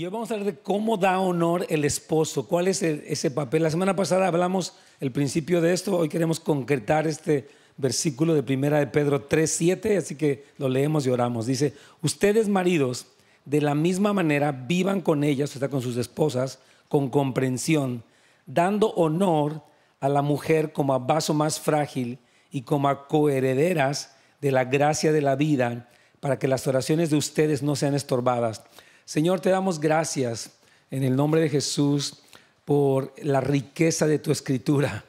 Y hoy vamos a hablar de cómo da honor el esposo, cuál es ese papel. La semana pasada hablamos el principio de esto, hoy queremos concretar este versículo de primera de Pedro 3:7, así que lo leemos y oramos. Dice, "Ustedes maridos, de la misma manera vivan con ellas, o sea, con sus esposas, con comprensión, dando honor a la mujer como a vaso más frágil y como a coherederas de la gracia de la vida, para que las oraciones de ustedes no sean estorbadas." Señor, te damos gracias en el nombre de Jesús por la riqueza de tu escritura,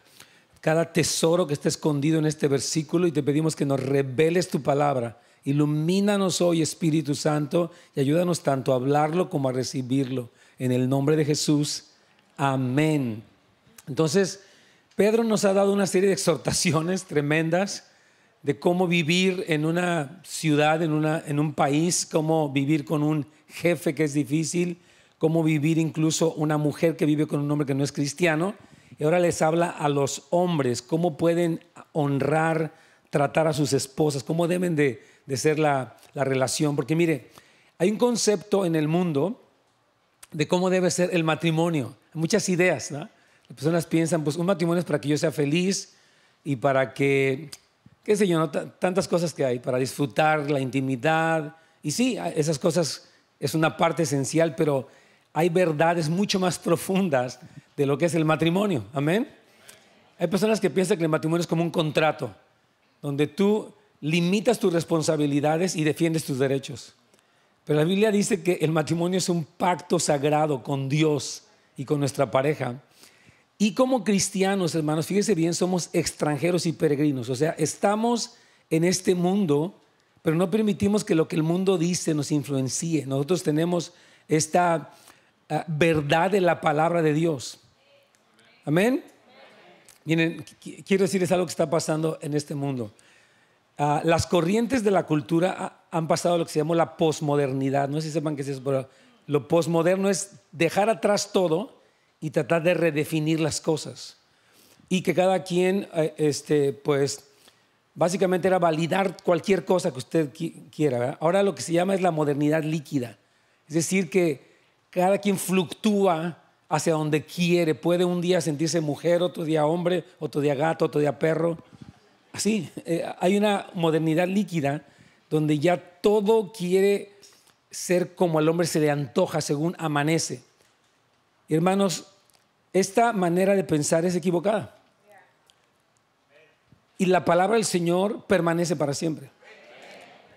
cada tesoro que está escondido en este versículo y te pedimos que nos reveles tu palabra. Ilumínanos hoy, Espíritu Santo, y ayúdanos tanto a hablarlo como a recibirlo. En el nombre de Jesús, amén. Entonces, Pedro nos ha dado una serie de exhortaciones tremendas de cómo vivir en una ciudad, en, una, en un país, cómo vivir con un jefe que es difícil, cómo vivir incluso una mujer que vive con un hombre que no es cristiano. Y ahora les habla a los hombres, cómo pueden honrar, tratar a sus esposas, cómo deben de, ser la, la relación. Porque mire, hay un concepto en el mundo de cómo debe ser el matrimonio. Hay muchas ideas, ¿no? Las personas piensan, pues un matrimonio es para que yo sea feliz y para que qué sé yo, tantas cosas que hay para disfrutar, la intimidad. Y sí, esas cosas es una parte esencial, pero hay verdades mucho más profundas de lo que es el matrimonio. Amén. Hay personas que piensan que el matrimonio es como un contrato, donde tú limitas tus responsabilidades y defiendes tus derechos. Pero la Biblia dice que el matrimonio es un pacto sagrado con Dios y con nuestra pareja y como cristianos, hermanos, fíjense bien, somos extranjeros y peregrinos. O sea, estamos en este mundo, pero no permitimos que lo que el mundo dice nos influencie. Nosotros tenemos esta ah, verdad de la palabra de Dios. Amén. Miren, quiero decirles algo que está pasando en este mundo. Ah, las corrientes de la cultura han pasado a lo que se llama la posmodernidad. No sé si sepan qué es eso, pero lo posmoderno es dejar atrás todo y tratar de redefinir las cosas. Y que cada quien, eh, este, pues, básicamente era validar cualquier cosa que usted quiera. Ahora lo que se llama es la modernidad líquida. Es decir, que cada quien fluctúa hacia donde quiere. Puede un día sentirse mujer, otro día hombre, otro día gato, otro día perro. Así, eh, hay una modernidad líquida donde ya todo quiere ser como al hombre se le antoja según amanece. Hermanos, esta manera de pensar es equivocada. Y la palabra del Señor permanece para siempre.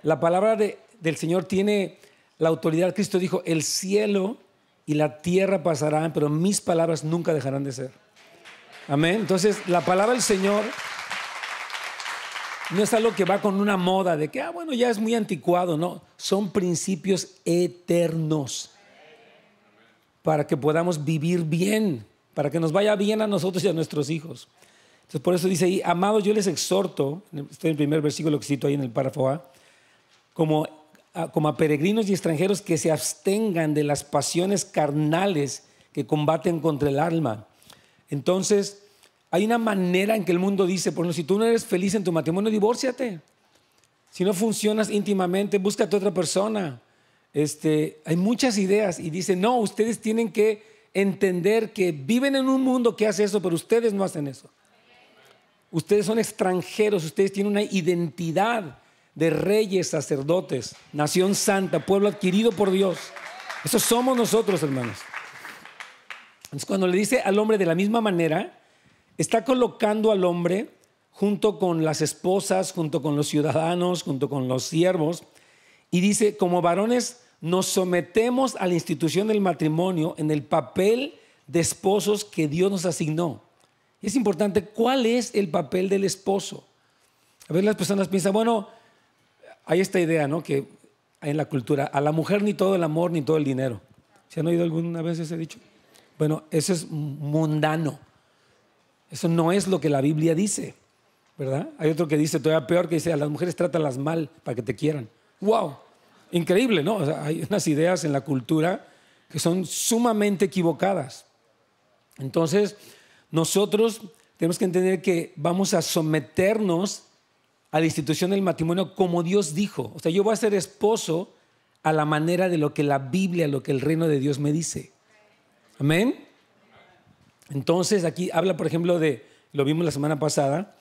La palabra del Señor tiene la autoridad. Cristo dijo, el cielo y la tierra pasarán, pero mis palabras nunca dejarán de ser. Amén. Entonces, la palabra del Señor no es algo que va con una moda de que, ah, bueno, ya es muy anticuado, no. Son principios eternos para que podamos vivir bien para que nos vaya bien a nosotros y a nuestros hijos. Entonces, por eso dice ahí, amados, yo les exhorto, estoy en el primer versículo que cito ahí en el párrafo A, como a, como peregrinos y extranjeros que se abstengan de las pasiones carnales que combaten contra el alma. Entonces, hay una manera en que el mundo dice, por si tú no eres feliz en tu matrimonio, divórciate. Si no funcionas íntimamente, búscate otra persona. Este, hay muchas ideas y dice, no, ustedes tienen que entender que viven en un mundo que hace eso, pero ustedes no hacen eso. Ustedes son extranjeros, ustedes tienen una identidad de reyes, sacerdotes, nación santa, pueblo adquirido por Dios. Eso somos nosotros, hermanos. Entonces, cuando le dice al hombre de la misma manera, está colocando al hombre junto con las esposas, junto con los ciudadanos, junto con los siervos, y dice, como varones nos sometemos a la institución del matrimonio en el papel de esposos que Dios nos asignó. Y Es importante cuál es el papel del esposo. A veces las personas piensan, bueno, hay esta idea, ¿no? Que hay en la cultura, a la mujer ni todo el amor ni todo el dinero. ¿Se han oído alguna vez ese dicho? Bueno, eso es mundano. Eso no es lo que la Biblia dice, ¿verdad? Hay otro que dice todavía peor, que dice, a las mujeres trátalas mal para que te quieran. ¡Wow! Increíble, ¿no? hay unas ideas en la cultura que son sumamente equivocadas. Entonces, nosotros tenemos que entender que vamos a someternos a la institución del matrimonio como Dios dijo. O sea, yo voy a ser esposo a la manera de lo que la Biblia, lo que el reino de Dios me dice. Amén. Entonces, aquí habla, por ejemplo, de, lo vimos la semana pasada,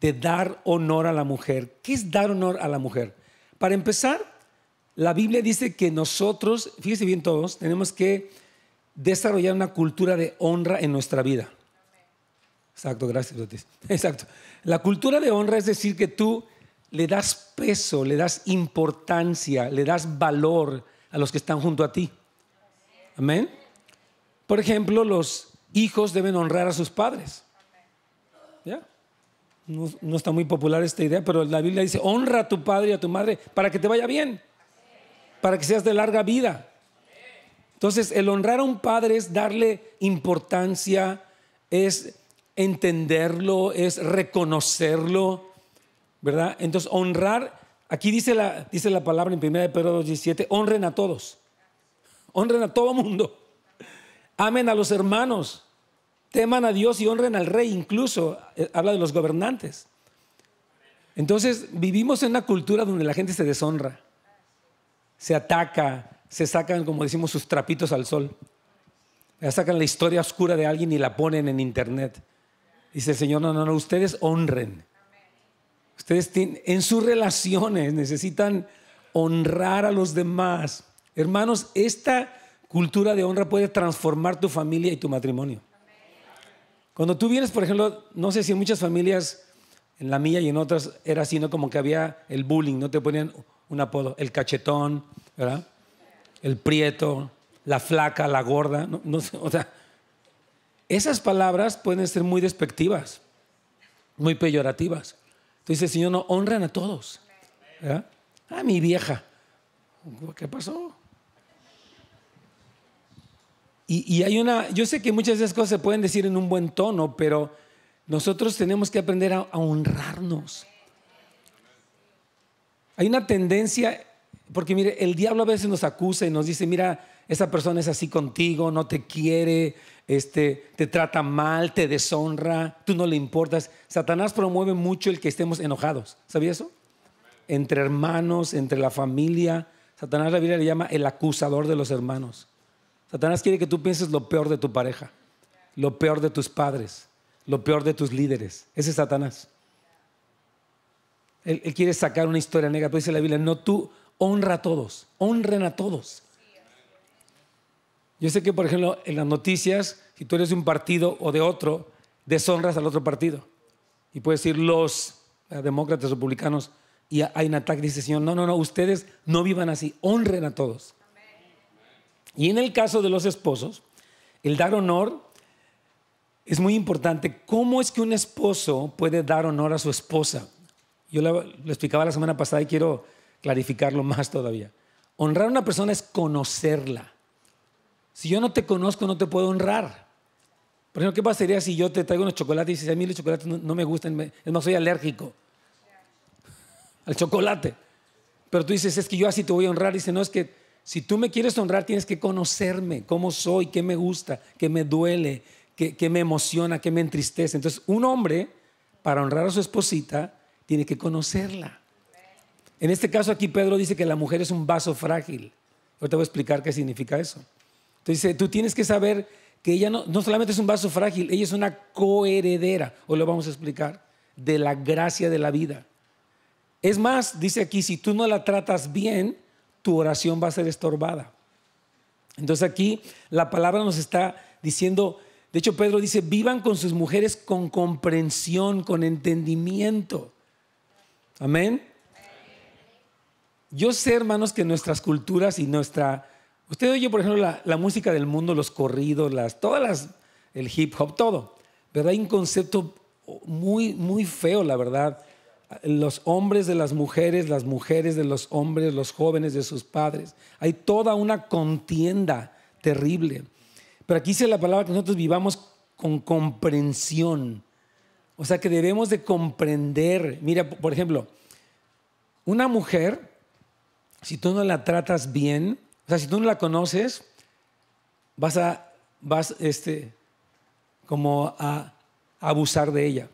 de dar honor a la mujer. ¿Qué es dar honor a la mujer? Para empezar, la Biblia dice que nosotros, fíjese bien todos, tenemos que desarrollar una cultura de honra en nuestra vida. Exacto, gracias, Exacto. La cultura de honra es decir que tú le das peso, le das importancia, le das valor a los que están junto a ti. Amén. Por ejemplo, los hijos deben honrar a sus padres. no está muy popular esta idea, pero la Biblia dice, honra a tu padre y a tu madre para que te vaya bien para que seas de larga vida. Entonces, el honrar a un padre es darle importancia, es entenderlo, es reconocerlo, ¿verdad? Entonces, honrar, aquí dice la, dice la palabra en 1 Pedro 2.17, honren a todos, honren a todo mundo, amen a los hermanos, teman a Dios y honren al rey, incluso eh, habla de los gobernantes. Entonces, vivimos en una cultura donde la gente se deshonra se ataca, se sacan, como decimos, sus trapitos al sol. Ya sacan la historia oscura de alguien y la ponen en internet. Dice el Señor, no, no, no, ustedes honren. Ustedes tienen, en sus relaciones necesitan honrar a los demás. Hermanos, esta cultura de honra puede transformar tu familia y tu matrimonio. Cuando tú vienes, por ejemplo, no sé si en muchas familias, en la mía y en otras, era así, ¿no? Como que había el bullying, no te ponían un apodo, el cachetón, ¿verdad? El prieto, la flaca, la gorda, no, o sea, esas palabras pueden ser muy despectivas, muy peyorativas. Entonces el Señor no honran a todos. Ah, mi vieja. ¿Qué pasó? Y, hay una, yo sé que muchas de esas cosas se pueden decir en un buen tono, pero nosotros tenemos que aprender a honrarnos. Hay una tendencia, porque mire, el diablo a veces nos acusa y nos dice, mira, esa persona es así contigo, no te quiere, este, te trata mal, te deshonra, tú no le importas. Satanás promueve mucho el que estemos enojados. ¿Sabía eso? Entre hermanos, entre la familia. Satanás la Biblia le llama el acusador de los hermanos. Satanás quiere que tú pienses lo peor de tu pareja, lo peor de tus padres, lo peor de tus líderes. Ese es Satanás él, quiere sacar una historia negra, pero dice la Biblia, no tú, honra a todos, honren a todos. Yo sé que, por ejemplo, en las noticias, si tú eres de un partido o de otro, deshonras al otro partido. Y puedes decir los eh, demócratas, republicanos, y hay un ataque, dice Señor, no, no, no, ustedes no vivan así, honren a todos. Y en el caso de los esposos, el dar honor es muy importante. ¿Cómo es que un esposo puede dar honor a su esposa? Yo lo, explicaba la semana pasada y quiero clarificarlo más todavía. Honrar a una persona es conocerla. Si yo no te conozco, no te puedo honrar. Por ejemplo, ¿qué pasaría si yo te traigo unos chocolates y dices, a mí los chocolates no, me gustan, es más, soy alérgico al chocolate? Pero tú dices, es que yo así te voy a honrar. dice, no, es que si tú me quieres honrar, tienes que conocerme, cómo soy, qué me gusta, qué me duele, qué, qué me emociona, qué me entristece. Entonces, un hombre, para honrar a su esposita, tiene que conocerla. En este caso aquí Pedro dice que la mujer es un vaso frágil. te voy a explicar qué significa eso. Entonces dice, tú tienes que saber que ella no, solamente es un vaso frágil, ella es una coheredera, o lo vamos a explicar, de la gracia de la vida. Es más, dice aquí, si tú no la tratas bien, tu oración va a ser estorbada. Entonces aquí la palabra nos está diciendo, de hecho Pedro dice, vivan con sus mujeres con comprensión, con entendimiento. Amén. Yo sé, hermanos, que nuestras culturas y nuestra... Usted oye, por ejemplo, la, música del mundo, los corridos, las, todas el hip hop, todo. pero Hay un concepto muy, muy feo, la verdad. Los hombres de las mujeres, las mujeres de los hombres, los jóvenes de sus padres. Hay toda una contienda terrible. Pero aquí dice la palabra que nosotros vivamos con comprensión. O sea que debemos de comprender. Mira, por ejemplo, una mujer, si tú no la tratas bien, o sea, si tú no la conoces, vas a, vas, este, como a, abusar de ella.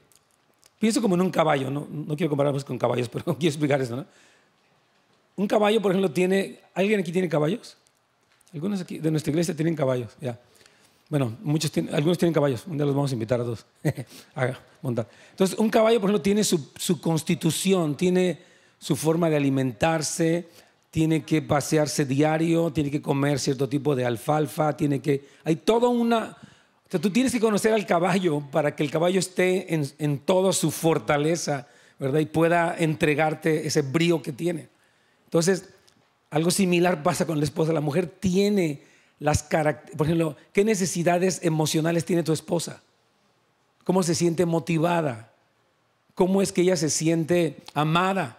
Pienso como en un caballo, no, no quiero compararnos con caballos, pero quiero explicar eso, ¿no? Un caballo, por ejemplo, tiene. ¿Alguien aquí tiene caballos? Algunos aquí de nuestra iglesia tienen caballos, ya. Bueno, muchos algunos tienen caballos. Un día los vamos a invitar a dos a montar. Entonces, un caballo, por ejemplo, tiene su, constitución, tiene su forma de alimentarse, tiene que pasearse diario, tiene que comer cierto tipo de alfalfa, tiene que... Hay toda una... O sea, tú tienes que conocer al caballo para que el caballo esté en toda su fortaleza, ¿verdad? Y pueda entregarte ese brío que tiene. Entonces, algo similar pasa con la esposa. La mujer tiene por ejemplo, ¿qué necesidades emocionales tiene tu esposa? ¿Cómo se siente motivada? ¿Cómo es que ella se siente amada?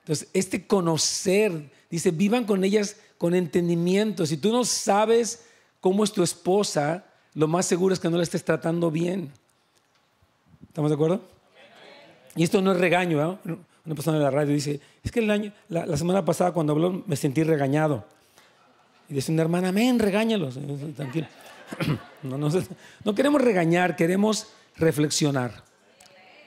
Entonces, este conocer, dice, vivan con ellas con entendimiento. Si tú no sabes cómo es tu esposa, lo más seguro es que no la estés tratando bien. ¿Estamos de acuerdo? Y esto no es regaño. no ¿eh? Una persona de la radio dice, es que la semana pasada cuando habló me sentí regañado. Y dice una hermana, amén, regáñalos. Tranquilo. No, no, queremos regañar, queremos reflexionar.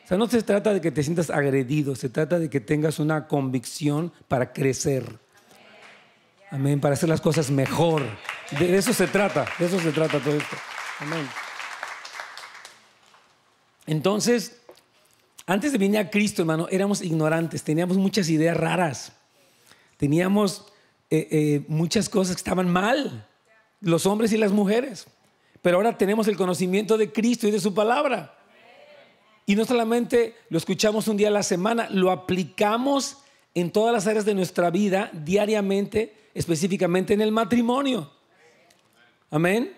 O sea, no se trata de que te sientas agredido, se trata de que tengas una convicción para crecer. Amén, para hacer las cosas mejor. De eso se trata, de eso se trata todo esto. Amén. Entonces, antes de venir a Cristo, hermano, éramos ignorantes, teníamos muchas ideas raras. Teníamos eh, eh, muchas cosas que estaban mal, los hombres y las mujeres. Pero ahora tenemos el conocimiento de Cristo y de su palabra. Y no solamente lo escuchamos un día a la semana, lo aplicamos en todas las áreas de nuestra vida diariamente, específicamente en el matrimonio. Amén.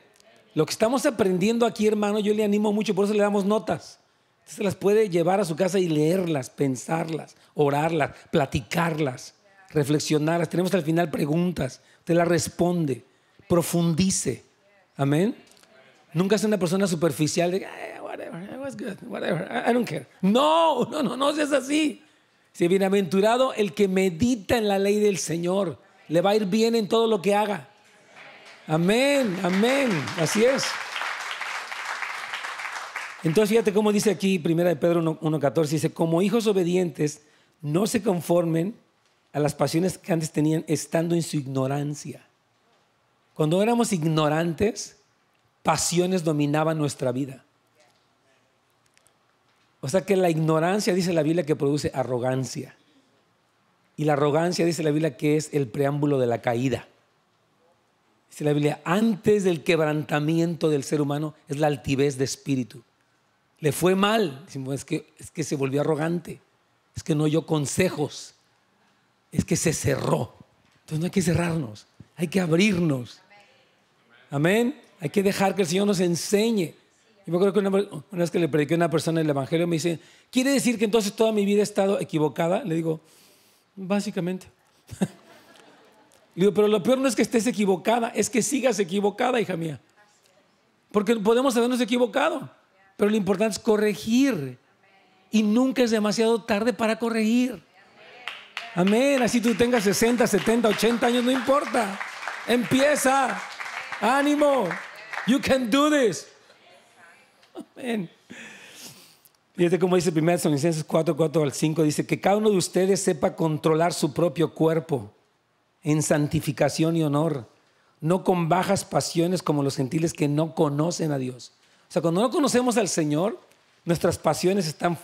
Lo que estamos aprendiendo aquí, hermano, yo le animo mucho, por eso le damos notas. Usted se las puede llevar a su casa y leerlas, pensarlas, orarlas, platicarlas reflexionar, Tenemos al final preguntas. Usted las responde. Profundice. Amén. Nunca sea una persona superficial de, whatever, good, whatever, I don't care. No, no, no, no seas así. Si bienaventurado el que medita en la ley del Señor, le va a ir bien en todo lo que haga. Amén, amén, así es. Entonces fíjate cómo dice aquí, primera de Pedro 1.14, dice, como hijos obedientes, no se conformen a las pasiones que antes tenían estando en su ignorancia. Cuando éramos ignorantes, pasiones dominaban nuestra vida. O sea que la ignorancia, dice la Biblia, que produce arrogancia. Y la arrogancia, dice la Biblia, que es el preámbulo de la caída. Dice la Biblia, antes del quebrantamiento del ser humano es la altivez de espíritu. Le fue mal, es que, es que se volvió arrogante, es que no oyó consejos, es que se cerró. Entonces no hay que cerrarnos, hay que abrirnos. Amén. Hay que dejar que el Señor nos enseñe. Yo me que una, vez que le prediqué a una persona el Evangelio me dice, ¿quiere decir que entonces toda mi vida ha estado equivocada? Le digo, básicamente. le digo, pero lo peor no es que estés equivocada, es que sigas equivocada, hija mía. Porque podemos habernos equivocado, pero lo importante es corregir. Y nunca es demasiado tarde para corregir. Amén. Así tú tengas 60, 70, 80 años, no importa. Empieza. Ánimo. You can do this. Amén. Fíjate cómo dice 1 Sonicenses 4, 4 al 5. Dice que cada uno de ustedes sepa controlar su propio cuerpo en santificación y honor, no con bajas pasiones como los gentiles que no conocen a Dios. O sea, cuando no conocemos al Señor, nuestras pasiones están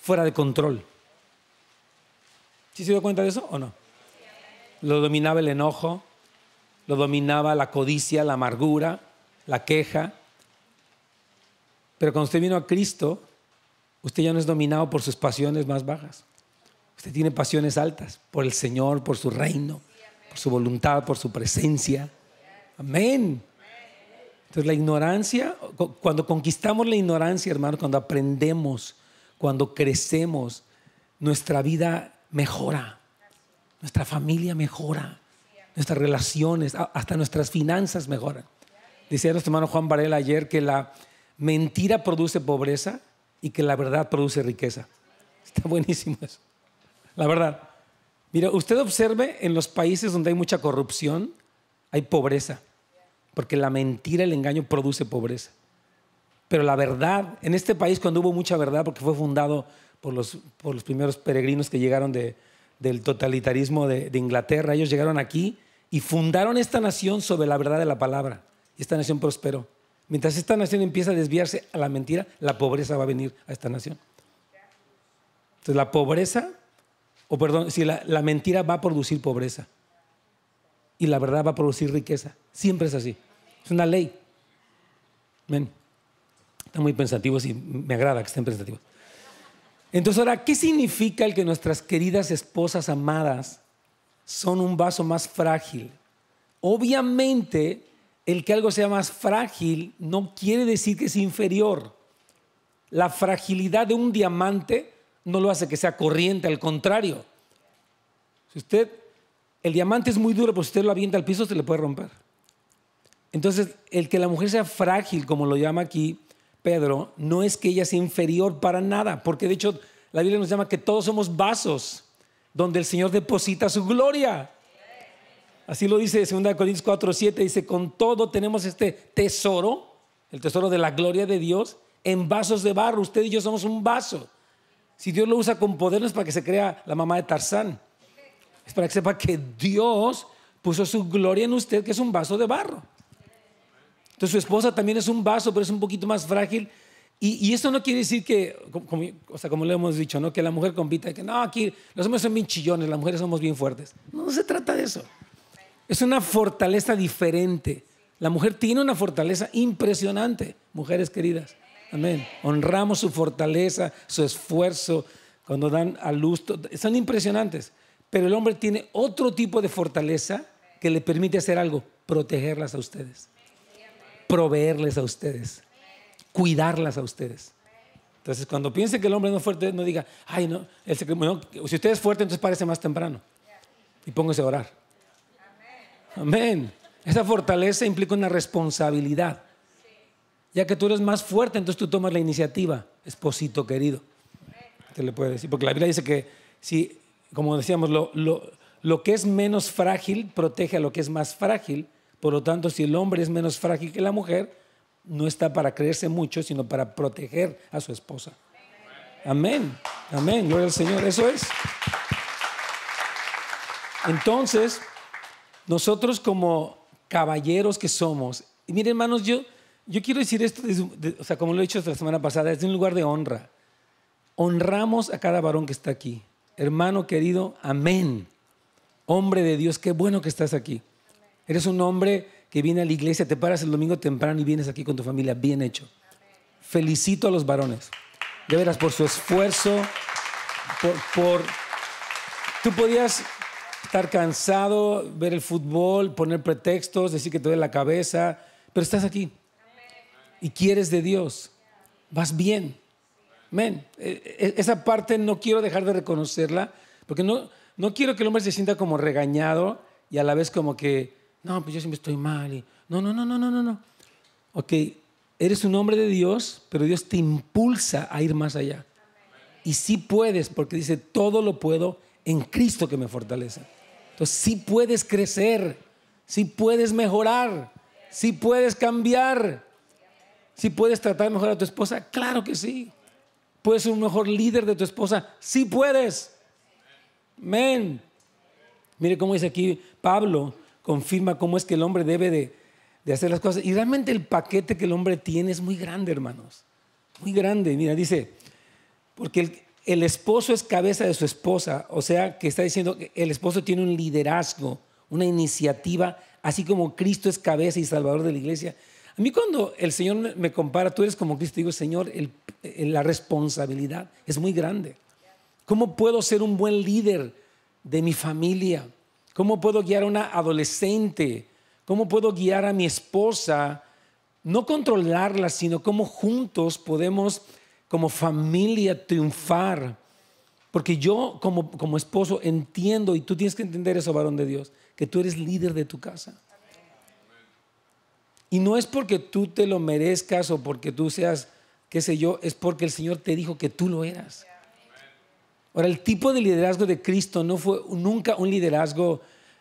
fuera de control. ¿Sí se dio cuenta de eso o no? Lo dominaba el enojo, lo dominaba la codicia, la amargura, la queja. Pero cuando usted vino a Cristo, usted ya no es dominado por sus pasiones más bajas. Usted tiene pasiones altas por el Señor, por su reino, por su voluntad, por su presencia. Amén. Entonces la ignorancia, cuando conquistamos la ignorancia, hermano, cuando aprendemos, cuando crecemos, nuestra vida mejora, nuestra familia mejora, nuestras relaciones, hasta nuestras finanzas mejoran. Decía nuestro hermano Juan Varela ayer que la mentira produce pobreza y que la verdad produce riqueza. Está buenísimo eso. La verdad. Mira, usted observe en los países donde hay mucha corrupción, hay pobreza, porque la mentira, el engaño produce pobreza. Pero la verdad, en este país cuando hubo mucha verdad, porque fue fundado por los, primeros peregrinos que llegaron del totalitarismo de, Inglaterra. Ellos llegaron aquí y fundaron esta nación sobre la verdad de la palabra. Y esta nación prosperó. Mientras esta nación empieza a desviarse a la mentira, la pobreza va a venir a esta nación. Entonces la pobreza, o perdón, si la, mentira va a producir pobreza y la verdad va a producir riqueza. Siempre es así. Es una ley. ven Están muy pensativos y me agrada que estén pensativos. Entonces ahora, ¿qué significa el que nuestras queridas esposas amadas son un vaso más frágil? Obviamente, el que algo sea más frágil no quiere decir que es inferior. La fragilidad de un diamante no lo hace que sea corriente, al contrario. Si usted, el diamante es muy duro, pues si usted lo avienta al piso, se le puede romper. Entonces, el que la mujer sea frágil, como lo llama aquí, Pedro, no es que ella sea inferior para nada, porque de hecho la Biblia nos llama que todos somos vasos donde el Señor deposita su gloria. Así lo dice 2 Corintios 4, 7, dice, con todo tenemos este tesoro, el tesoro de la gloria de Dios, en vasos de barro. Usted y yo somos un vaso. Si Dios lo usa con poder, no es para que se crea la mamá de Tarzán. Es para que sepa que Dios puso su gloria en usted, que es un vaso de barro. Entonces su esposa también es un vaso, pero es un poquito más frágil. Y, eso no quiere decir que, como, o sea, como le hemos dicho, ¿no? que la mujer compita, que no, aquí los hombres son bien chillones, las mujeres somos bien fuertes. No, se trata de eso. Es una fortaleza diferente. La mujer tiene una fortaleza impresionante, mujeres queridas. Amén. Honramos su fortaleza, su esfuerzo, cuando dan a luz, son impresionantes. Pero el hombre tiene otro tipo de fortaleza que le permite hacer algo, protegerlas a ustedes proveerles a ustedes, cuidarlas a ustedes. Entonces, cuando piense que el hombre no es fuerte, no diga, ay, no, si usted es fuerte, entonces parece más temprano. Y póngase a orar. Amén. Esa fortaleza implica una responsabilidad. Ya que tú eres más fuerte, entonces tú tomas la iniciativa, esposito querido. Te le puede decir, porque la Biblia dice que si, como decíamos, lo que es menos frágil protege a lo que es más frágil por lo tanto, si el hombre es menos frágil que la mujer, no está para creerse mucho, sino para proteger a su esposa. Amén, amén, gloria al Señor, eso es. Entonces, nosotros como caballeros que somos, y miren hermanos, yo, quiero decir esto, o sea, como lo he dicho la semana pasada, es un lugar de honra. Honramos a cada varón que está aquí. Hermano querido, amén. Hombre de Dios, qué bueno que estás aquí. Eres un hombre que viene a la iglesia, te paras el domingo temprano y vienes aquí con tu familia. Bien hecho. Felicito a los varones. De veras, por su esfuerzo, por, Tú podías estar cansado, ver el fútbol, poner pretextos, decir que te duele la cabeza, pero estás aquí. Y quieres de Dios. Vas bien. Men, e, e, esa parte no quiero dejar de reconocerla, porque no, no quiero que el hombre se sienta como regañado y a la vez como que no, pues yo siempre estoy mal. no, no, no, no, no, no, no. Ok, eres un hombre de Dios, pero Dios te impulsa a ir más allá. Y sí puedes, porque dice, todo lo puedo en Cristo que me fortalece. Entonces sí puedes crecer, sí puedes mejorar, sí puedes cambiar, sí puedes tratar mejor a tu esposa, claro que sí. Puedes ser un mejor líder de tu esposa, sí puedes. Amén. Mire cómo dice aquí Pablo, confirma cómo es que el hombre debe de, hacer las cosas. Y realmente el paquete que el hombre tiene es muy grande, hermanos. Muy grande. Mira, dice, porque el, esposo es cabeza de su esposa, o sea, que está diciendo que el esposo tiene un liderazgo, una iniciativa, así como Cristo es cabeza y salvador de la iglesia. A mí cuando el Señor me compara, tú eres como Cristo, digo, Señor, la responsabilidad es muy grande. ¿Cómo puedo ser un buen líder de mi familia? ¿Cómo puedo guiar a una adolescente? ¿Cómo puedo guiar a mi esposa? No controlarla, sino cómo juntos podemos como familia triunfar. Porque yo como, como esposo entiendo, y tú tienes que entender eso, varón de Dios, que tú eres líder de tu casa. Y no es porque tú te lo merezcas o porque tú seas, qué sé yo, es porque el Señor te dijo que tú lo eras. Ahora, el tipo de liderazgo de Cristo no fue nunca un liderazgo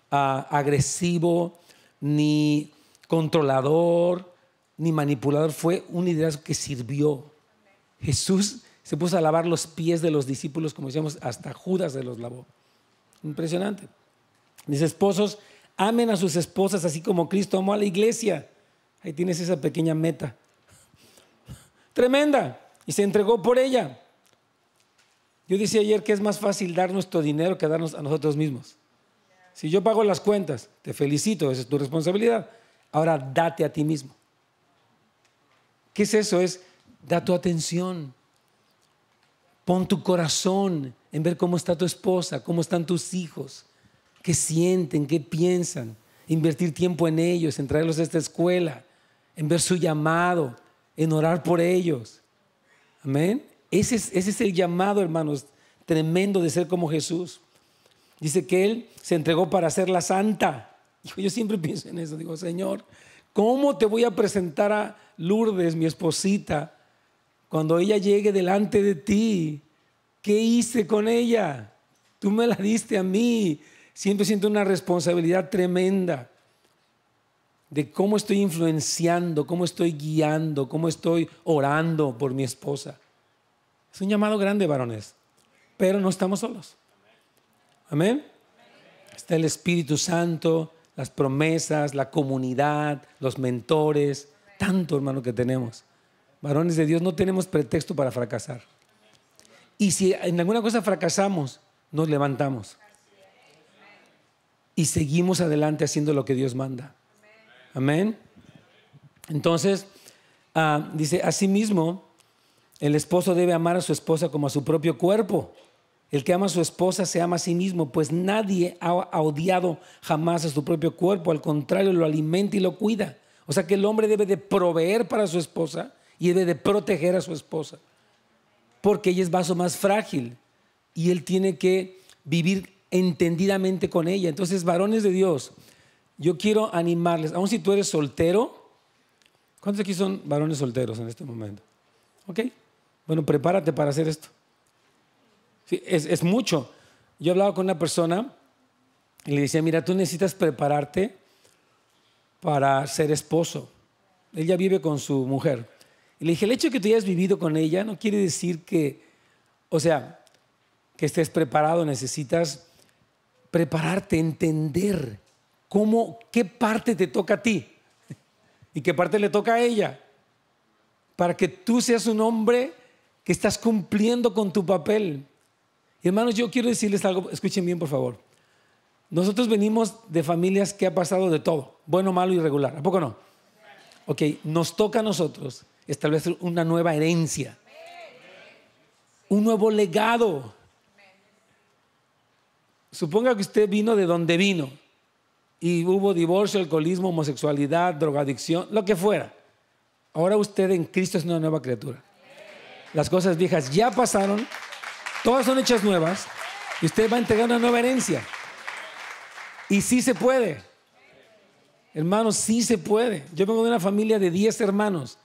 ah, agresivo, ni controlador, ni manipulador, fue un liderazgo que sirvió. Jesús se puso a lavar los pies de los discípulos, como decíamos, hasta Judas se los lavó. Impresionante. Mis esposos, amen a sus esposas así como Cristo amó a la iglesia. Ahí tienes esa pequeña meta. Tremenda. Y se entregó por ella. Yo decía ayer que es más fácil dar nuestro dinero que darnos a nosotros mismos. Si yo pago las cuentas, te felicito, esa es tu responsabilidad. Ahora date a ti mismo. ¿Qué es eso? Es da tu atención. Pon tu corazón en ver cómo está tu esposa, cómo están tus hijos, qué sienten, qué piensan. Invertir tiempo en ellos, en traerlos a esta escuela, en ver su llamado, en orar por ellos. Amén. Ese es, el llamado, hermanos, tremendo de ser como Jesús. Dice que Él se entregó para ser la santa. Yo siempre pienso en eso, digo, Señor, ¿cómo te voy a presentar a Lourdes, mi esposita, cuando ella llegue delante de ti? ¿Qué hice con ella? Tú me la diste a mí. Siempre siento una responsabilidad tremenda de cómo estoy influenciando, cómo estoy guiando, cómo estoy orando por mi esposa. Es un llamado grande, varones, pero no estamos solos. Amén. Está el Espíritu Santo, las promesas, la comunidad, los mentores, tanto hermano que tenemos. Varones de Dios, no tenemos pretexto para fracasar. Y si en alguna cosa fracasamos, nos levantamos. Y seguimos adelante haciendo lo que Dios manda. Amén. Entonces, dice, ah, dice, asimismo, el esposo debe amar a su esposa como a su propio cuerpo. El que ama a su esposa se ama a sí mismo, pues nadie ha, odiado jamás a su propio cuerpo, al contrario, lo alimenta y lo cuida. O sea que el hombre debe de proveer para su esposa y debe de proteger a su esposa, porque ella es vaso más frágil y él tiene que vivir entendidamente con ella. Entonces, varones de Dios, yo quiero animarles, aun si tú eres soltero, ¿cuántos aquí son varones solteros en este momento? ¿Ok? Bueno, prepárate para hacer esto. es, mucho. Yo hablaba con una persona y le decía, mira, tú necesitas prepararte para ser esposo. Ella vive con su mujer. Y le dije, el hecho de que tú hayas vivido con ella no quiere decir que, o sea, que estés preparado, necesitas prepararte, entender cómo, qué parte te toca a ti y qué parte le toca a ella, para que tú seas un hombre estás cumpliendo con tu papel. hermanos, yo quiero decirles algo, escuchen bien por favor. Nosotros venimos de familias que ha pasado de todo, bueno, malo y regular, ¿a poco no? Ok, nos toca a nosotros establecer una nueva herencia, un nuevo legado. Suponga que usted vino de donde vino y hubo divorcio, alcoholismo, homosexualidad, drogadicción, lo que fuera. Ahora usted en Cristo es una nueva criatura. Las cosas viejas ya pasaron, todas son hechas nuevas y usted va a entregar una nueva herencia. Y sí se puede. Hermanos, sí se puede. Yo vengo de una familia de 10 hermanos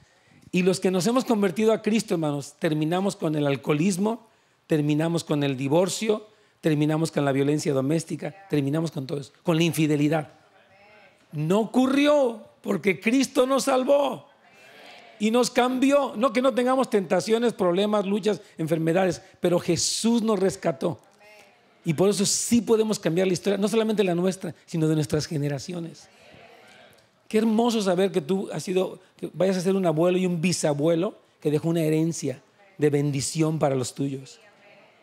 y los que nos hemos convertido a Cristo, hermanos, terminamos con el alcoholismo, terminamos con el divorcio, terminamos con la violencia doméstica, terminamos con todo eso, con la infidelidad. No ocurrió porque Cristo nos salvó y nos cambió. No que no tengamos tentaciones, problemas, luchas, enfermedades, pero Jesús nos rescató. Y por eso sí podemos cambiar la historia, no solamente la nuestra, sino de nuestras generaciones. Qué hermoso saber que tú has sido, que vayas a ser un abuelo y un bisabuelo que dejó una herencia de bendición para los tuyos.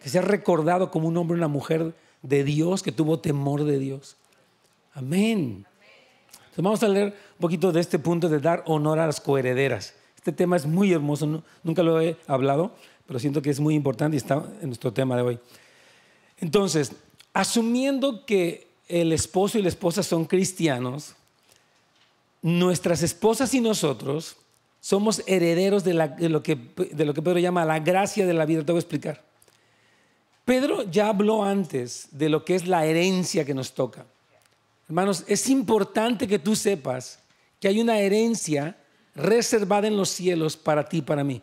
Que seas recordado como un hombre, una mujer de Dios que tuvo temor de Dios. Amén. Entonces vamos a leer un poquito de este punto de dar honor a las coherederas. Este tema es muy hermoso, nunca lo he hablado, pero siento que es muy importante y está en nuestro tema de hoy. Entonces, asumiendo que el esposo y la esposa son cristianos, nuestras esposas y nosotros somos herederos de, lo que, de, lo que, Pedro llama la gracia de la vida. Te voy a explicar. Pedro ya habló antes de lo que es la herencia que nos toca. Hermanos, es importante que tú sepas que hay una herencia reservada en los cielos para ti y para mí.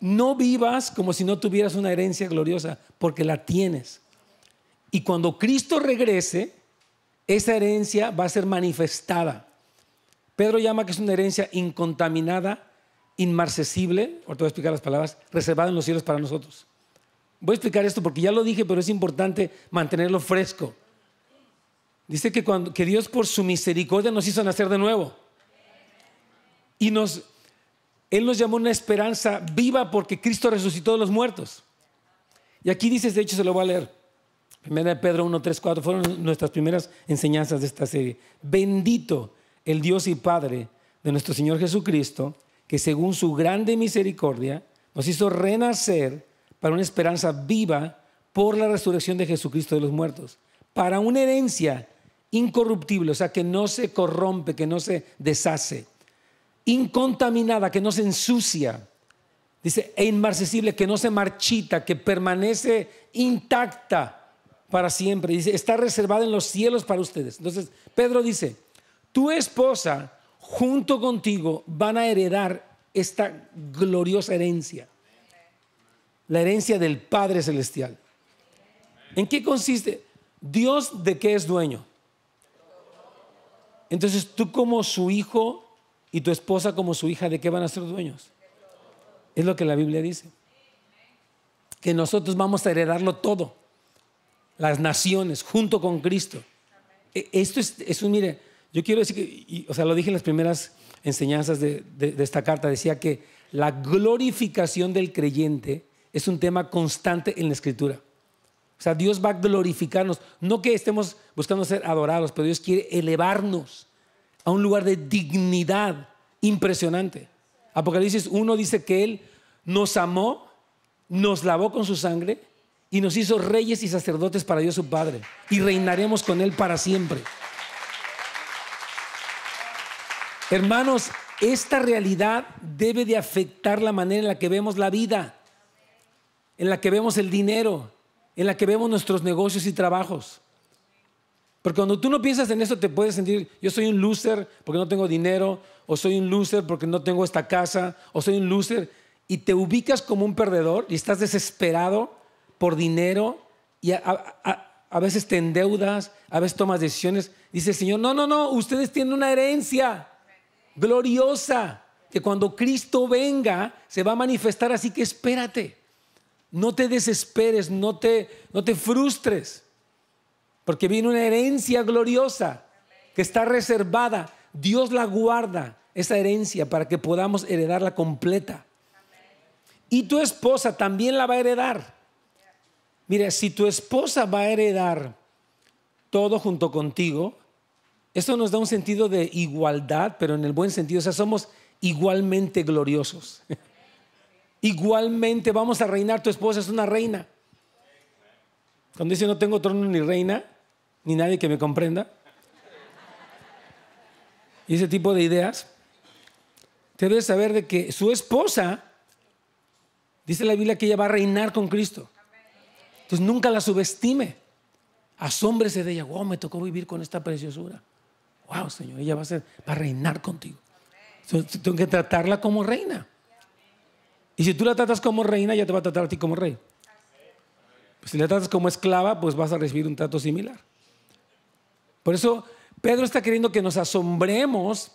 No vivas como si no tuvieras una herencia gloriosa, porque la tienes. Y cuando Cristo regrese, esa herencia va a ser manifestada. Pedro llama que es una herencia incontaminada, inmarcesible, ahorita voy a explicar las palabras, reservada en los cielos para nosotros. Voy a explicar esto porque ya lo dije, pero es importante mantenerlo fresco. Dice que, cuando, que Dios por su misericordia nos hizo nacer de nuevo y nos, Él nos llamó una esperanza viva porque Cristo resucitó de los muertos. Y aquí dice, de hecho se lo voy a leer, de Pedro 1, 3, 4, fueron nuestras primeras enseñanzas de esta serie. Bendito el Dios y Padre de nuestro Señor Jesucristo, que según su grande misericordia nos hizo renacer para una esperanza viva por la resurrección de Jesucristo de los muertos, para una herencia incorruptible, o sea, que no se corrompe, que no se deshace, incontaminada, que no se ensucia. Dice, e inmarcesible, que no se marchita, que permanece intacta para siempre. Dice, está reservada en los cielos para ustedes. Entonces, Pedro dice, tu esposa junto contigo van a heredar esta gloriosa herencia, la herencia del Padre Celestial. ¿En qué consiste? Dios de qué es dueño. Entonces tú como su hijo y tu esposa como su hija, ¿de qué van a ser dueños? Es lo que la Biblia dice. Que nosotros vamos a heredarlo todo. Las naciones, junto con Cristo. E, esto es, un, mire, yo quiero decir que, o sea, lo dije en las primeras enseñanzas de, de esta carta, decía que la glorificación del creyente es un tema constante en la escritura. O sea, Dios va a glorificarnos. No que estemos buscando ser adorados, pero Dios quiere elevarnos a un lugar de dignidad impresionante. Apocalipsis 1 dice que Él nos amó, nos lavó con su sangre y nos hizo reyes y sacerdotes para Dios su Padre. Y reinaremos con Él para siempre. Hermanos, esta realidad debe de afectar la manera en la que vemos la vida, en la que vemos el dinero, en la que vemos nuestros negocios y trabajos. Porque cuando tú no piensas en eso, te puedes sentir, yo soy un loser porque no tengo dinero, o soy un loser porque no tengo esta casa, o soy un loser, y te ubicas como un perdedor y estás desesperado por dinero y a, veces te endeudas, a veces tomas decisiones. Dice el Señor, no, no, no, ustedes tienen una herencia gloriosa que cuando Cristo venga se va a manifestar, así que espérate. No te desesperes, no te, no te frustres. Porque viene una herencia gloriosa que está reservada. Dios la guarda, esa herencia, para que podamos heredarla completa. Y tu esposa también la va a heredar. Mira, si tu esposa va a heredar todo junto contigo, eso nos da un sentido de igualdad, pero en el buen sentido, o sea, somos igualmente gloriosos. igualmente vamos a reinar, tu esposa es una reina. Cuando dice no tengo trono ni reina, ni nadie que me comprenda. Y ese tipo de ideas. Te debes saber de que su esposa, dice la Biblia, que ella va a reinar con Cristo. Entonces nunca la subestime. Asómbrese de ella. Wow, me tocó vivir con esta preciosura. Wow, Señor, ella va a, ser, va reinar contigo. Entonces, tengo que tratarla como reina. Y si tú la tratas como reina, ella te va a tratar a ti como rey. Pues, si la tratas como esclava, pues vas a recibir un trato similar. Por eso Pedro está queriendo que nos asombremos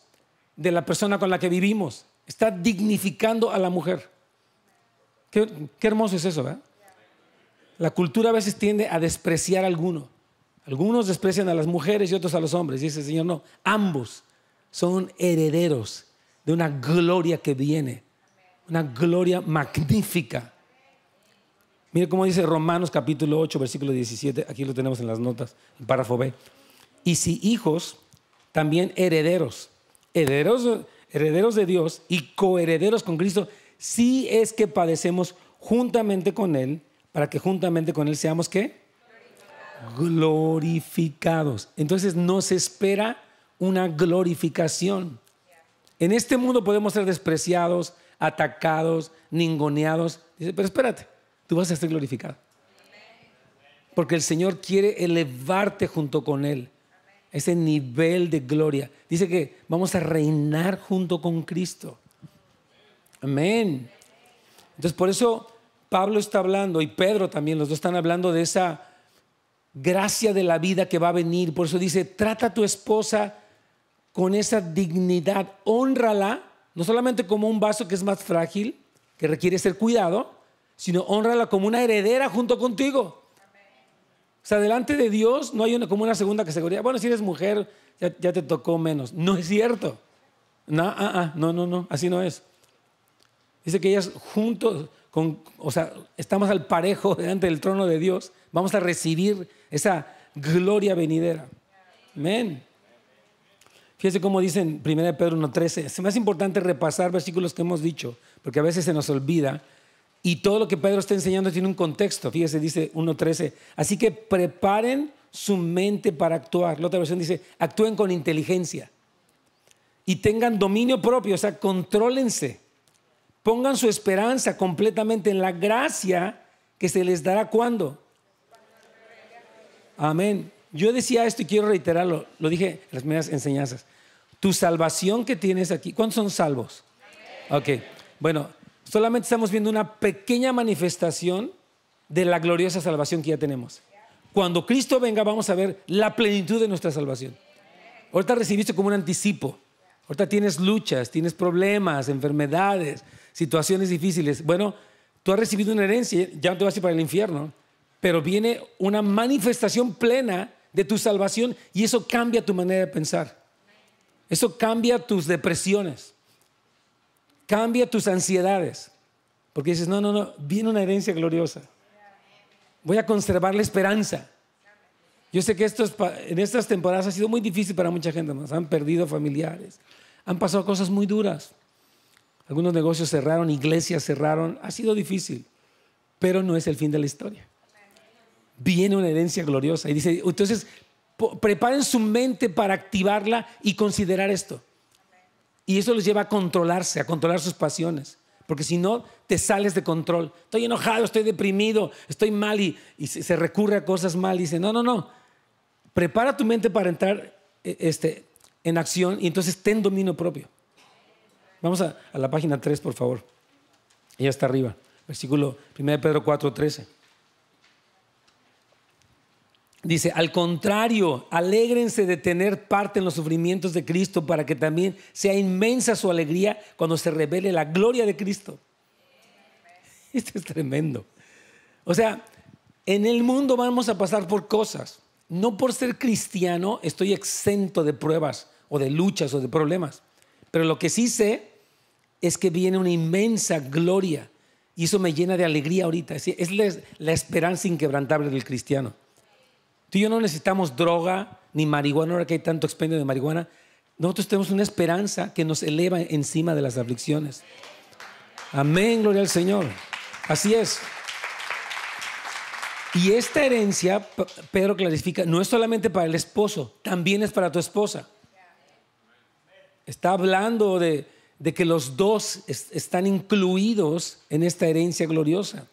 de la persona con la que vivimos. Está dignificando a la mujer. Qué, hermoso es eso, ¿verdad? La cultura a veces tiende a despreciar a alguno. Algunos desprecian a las mujeres y otros a los hombres. Dice el Señor, no, ambos son herederos de una gloria que viene, una gloria magnífica. Mire cómo dice Romanos capítulo 8, versículo 17, aquí lo tenemos en las notas, en párrafo B y si hijos, también herederos, herederos, herederos de Dios y coherederos con Cristo, si es que padecemos juntamente con Él, para que juntamente con Él seamos qué? Glorificados. Entonces nos espera una glorificación. En este mundo podemos ser despreciados, atacados, ningoneados. Dice, pero espérate, tú vas a ser glorificado. Porque el Señor quiere elevarte junto con Él ese nivel de gloria. Dice que vamos a reinar junto con Cristo. Amén. Entonces por eso Pablo está hablando y Pedro también, los dos están hablando de esa gracia de la vida que va a venir. Por eso dice, trata a tu esposa con esa dignidad, honrala, no solamente como un vaso que es más frágil, que requiere ser cuidado, sino honrala como una heredera junto contigo. O sea, delante de Dios no hay una, como una segunda categoría. Bueno, si eres mujer, ya, te tocó menos. No es cierto. No, ah, ah, ah, no, no, no, así no es. Dice que ellas juntos, con, o sea, estamos al parejo delante del trono de Dios, vamos a recibir esa gloria venidera. Amén. Fíjese cómo dicen 1 Pedro 1.13. Es más importante repasar versículos que hemos dicho, porque a veces se nos olvida y todo lo que Pedro está enseñando tiene un contexto. Fíjese, dice 1.13. Así que preparen su mente para actuar. La otra versión dice, actúen con inteligencia. Y tengan dominio propio, o sea, contrólense. Pongan su esperanza completamente en la gracia que se les dará cuando. Amén. Yo decía esto y quiero reiterarlo. Lo dije en las primeras enseñanzas. Tu salvación que tienes aquí. ¿Cuántos son salvos? Ok. Bueno, solamente estamos viendo una pequeña manifestación de la gloriosa salvación que ya tenemos. Cuando Cristo venga vamos a ver la plenitud de nuestra salvación. Ahorita recibiste como un anticipo. Ahorita tienes luchas, tienes problemas, enfermedades, situaciones difíciles. Bueno, tú has recibido una herencia, ya no te vas a ir para el infierno, pero viene una manifestación plena de tu salvación y eso cambia tu manera de pensar. Eso cambia tus depresiones. Cambia tus ansiedades. Porque dices, no, no, no, viene una herencia gloriosa. Voy a conservar la esperanza. Yo sé que en estas temporadas ha sido muy difícil para mucha gente. han perdido familiares. Han pasado cosas muy duras. Algunos negocios cerraron, iglesias cerraron. Ha sido difícil. Pero no es el fin de la historia. Viene una herencia gloriosa. Y dice, entonces, preparen su mente para activarla y considerar esto. Y eso los lleva a controlarse, a controlar sus pasiones. Porque si no, te sales de control. Estoy enojado, estoy deprimido, estoy mal y, se, recurre a cosas mal. Y dice, no, no, no. Prepara tu mente para entrar e, este, en acción y entonces ten dominio propio. Vamos a, la página 3, por favor. Ella está arriba. Versículo 1 de Pedro 4, 13. Dice, al contrario, alégrense de tener parte en los sufrimientos de Cristo para que también sea inmensa su alegría cuando se revele la gloria de Cristo. Esto es tremendo. O sea, en el mundo vamos a pasar por cosas. No por ser cristiano estoy exento de pruebas o de luchas o de problemas. Pero lo que sí sé es que viene una inmensa gloria y eso me llena de alegría ahorita. Es la esperanza inquebrantable del cristiano y yo no necesitamos droga ni marihuana, ahora que hay tanto expendio de marihuana. Nosotros tenemos una esperanza que nos eleva encima de las aflicciones. Amén, gloria al Señor. Así es. Y esta herencia, Pedro clarifica, no es solamente para el esposo, también es para tu esposa. Está hablando de, que los dos están incluidos en esta herencia gloriosa.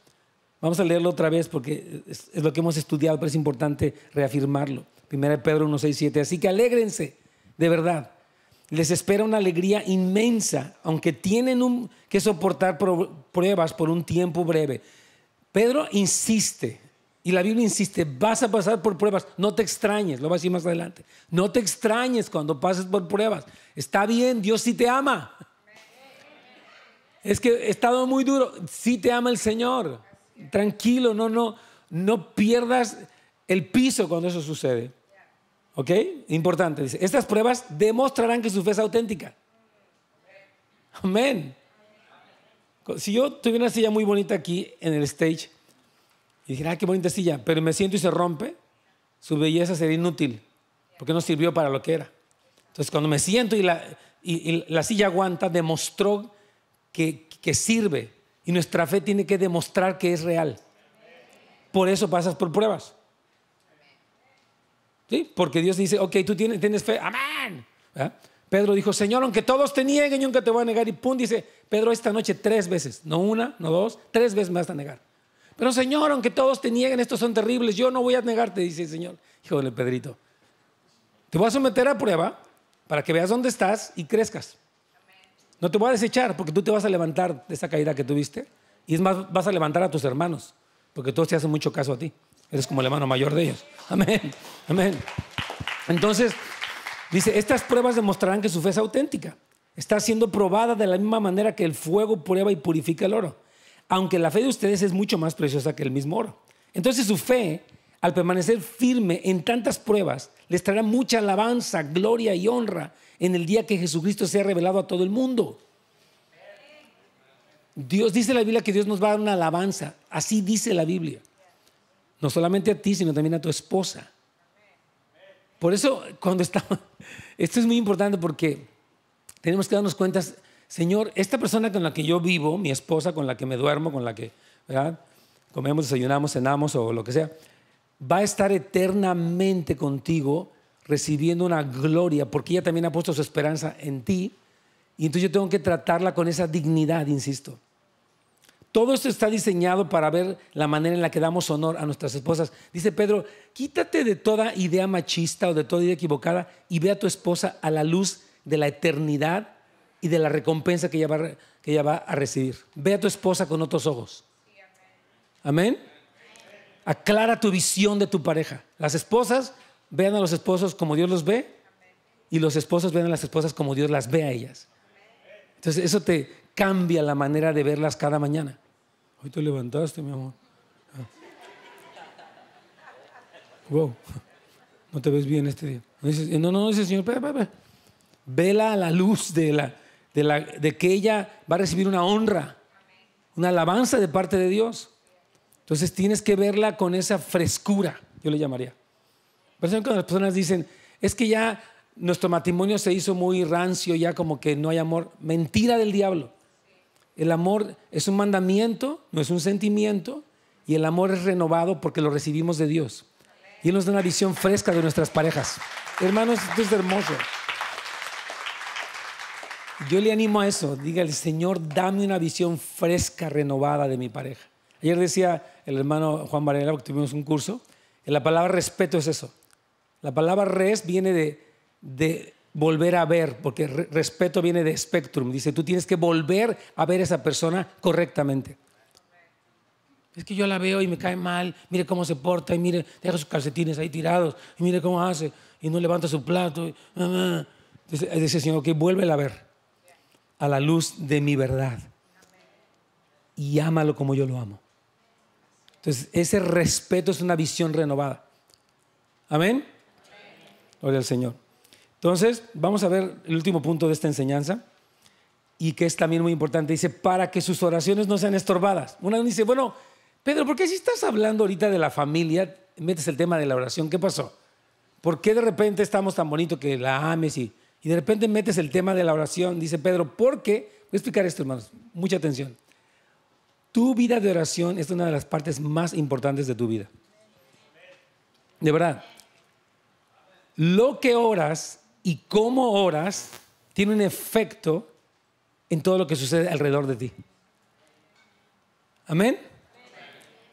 Vamos a leerlo otra vez porque es, lo que hemos estudiado, pero es importante reafirmarlo. Primera de Pedro 1, 6, 7. Así que alégrense, de verdad. Les espera una alegría inmensa, aunque tienen que soportar pruebas por un tiempo breve. Pedro insiste, y la Biblia insiste, vas a pasar por pruebas, no te extrañes, lo vas a decir más adelante, no te extrañes cuando pases por pruebas. Está bien, Dios sí te ama. Es que he estado muy duro, sí te ama el Señor tranquilo, no, no, no pierdas el piso cuando eso sucede. ¿Ok? Importante, Estas pruebas demostrarán que su fe es auténtica. Amén. Si yo tuviera una silla muy bonita aquí en el stage y dijera, ah, qué bonita silla, pero me siento y se rompe, su belleza sería inútil porque no sirvió para lo que era. Entonces, cuando me siento y la, silla aguanta, demostró que, que sirve y nuestra fe tiene que demostrar que es real. Por eso pasas por pruebas. ¿Sí? Porque Dios dice, ok, tú tienes, fe, amén. ¿Ah? Pedro dijo, Señor, aunque todos te nieguen, yo nunca te voy a negar. Y pum, dice, Pedro, esta noche tres veces, no una, no dos, tres veces me vas a negar. Pero Señor, aunque todos te nieguen, estos son terribles, yo no voy a negarte, dice el Señor. Híjole, Pedrito, te voy a someter a prueba para que veas dónde estás y crezcas. No te voy a desechar porque tú te vas a levantar de esa caída que tuviste. Y es más, vas a levantar a tus hermanos porque todos te hacen mucho caso a ti. Eres como el hermano mayor de ellos. Amén, amén. Entonces, dice, estas pruebas demostrarán que su fe es auténtica. Está siendo probada de la misma manera que el fuego prueba y purifica el oro. Aunque la fe de ustedes es mucho más preciosa que el mismo oro. Entonces su fe al permanecer firme en tantas pruebas, les traerá mucha alabanza, gloria y honra en el día que Jesucristo sea revelado a todo el mundo. Dios dice la Biblia que Dios nos va a dar una alabanza. Así dice la Biblia. No solamente a ti, sino también a tu esposa. Por eso, cuando estamos. Esto es muy importante porque tenemos que darnos cuenta, Señor, esta persona con la que yo vivo, mi esposa con la que me duermo, con la que. ¿verdad? Comemos, desayunamos, cenamos o lo que sea va a estar eternamente contigo recibiendo una gloria, porque ella también ha puesto su esperanza en ti, y entonces yo tengo que tratarla con esa dignidad, insisto. Todo esto está diseñado para ver la manera en la que damos honor a nuestras esposas. Dice Pedro, quítate de toda idea machista o de toda idea equivocada y ve a tu esposa a la luz de la eternidad y de la recompensa que ella va, que ella va a recibir. Ve a tu esposa con otros ojos. amén. Aclara tu visión de tu pareja. Las esposas vean a los esposos como Dios los ve y los esposos vean a las esposas como Dios las ve a ellas. Entonces eso te cambia la manera de verlas cada mañana. Hoy te levantaste, mi amor. Ah. Wow, no te ves bien este día. No, no, no, dice Señor, vela a la luz de, de, la, de que ella va a recibir una honra, una alabanza de parte de Dios. Entonces tienes que verla con esa frescura, yo le llamaría. Por cuando las personas dicen, es que ya nuestro matrimonio se hizo muy rancio, ya como que no hay amor. Mentira del diablo. El amor es un mandamiento, no es un sentimiento, y el amor es renovado porque lo recibimos de Dios. Y Él nos da una visión fresca de nuestras parejas. Hermanos, esto es hermoso. Yo le animo a eso. Dígale, Señor, dame una visión fresca, renovada de mi pareja. Ayer decía el hermano Juan Varela, porque tuvimos un curso, que la palabra respeto es eso. La palabra res viene de, volver a ver, porque respeto viene de spectrum. Dice, tú tienes que volver a ver a esa persona correctamente. Es que yo la veo y me cae mal, mire cómo se porta, y mire, deja sus calcetines ahí tirados, y mire cómo hace, y no levanta su plato. Ah, ah. dice Señor, que vuelve a ver a la luz de mi verdad. Y ámalo como yo lo amo. Entonces, ese respeto es una visión renovada. Amén. Gloria al Señor. Entonces, vamos a ver el último punto de esta enseñanza y que es también muy importante. Dice, para que sus oraciones no sean estorbadas. Una dice, bueno, Pedro, ¿por qué si estás hablando ahorita de la familia, metes el tema de la oración? ¿Qué pasó? ¿Por qué de repente estamos tan bonito que la ames y, y de repente metes el tema de la oración? Dice Pedro, ¿por qué? Voy a explicar esto, hermanos. Mucha atención. Tu vida de oración es una de las partes más importantes de tu vida. De verdad. Lo que oras y cómo oras tiene un efecto en todo lo que sucede alrededor de ti. Amén.